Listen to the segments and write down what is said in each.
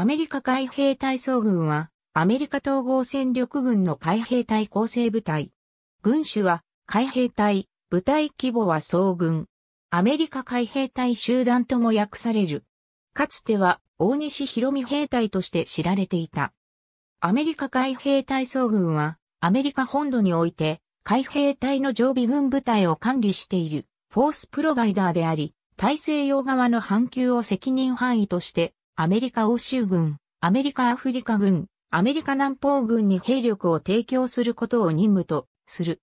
アメリカ海兵隊総軍は、アメリカ統合戦力軍の海兵隊構成部隊。軍種は、海兵隊、部隊規模は総軍。アメリカ海兵隊集団とも訳される。かつては、大西広美兵隊として知られていた。アメリカ海兵隊総軍は、アメリカ本土において、海兵隊の常備軍部隊を管理している、フォースプロバイダーであり、大西洋側の半球を責任範囲として、アメリカ欧州軍、アメリカアフリカ軍、アメリカ南方軍に兵力を提供することを任務とする。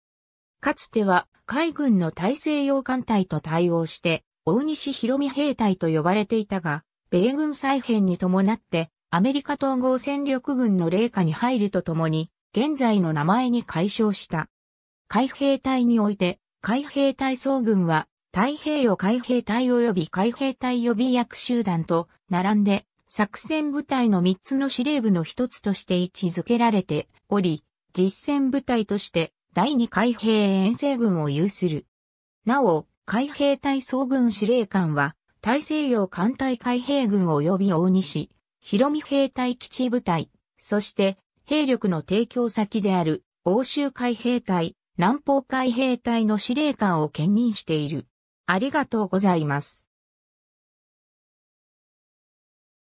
かつては海軍の大西洋艦隊と対応して大西広美兵隊と呼ばれていたが、米軍再編に伴ってアメリカ統合戦力軍の霊下に入るとともに、現在の名前に解消した。海兵隊において、海兵隊総軍は、太平洋海兵隊及び海兵隊予備役集団と並んで、作戦部隊の3つの司令部の一つとして位置づけられており、実戦部隊として第2海兵遠征軍を有する。なお、海兵隊総軍司令官は、大西洋艦隊海兵軍及び大西、広見兵隊基地部隊、そして兵力の提供先である欧州海兵隊、南方海兵隊の司令官を兼任している。ありがとうございます。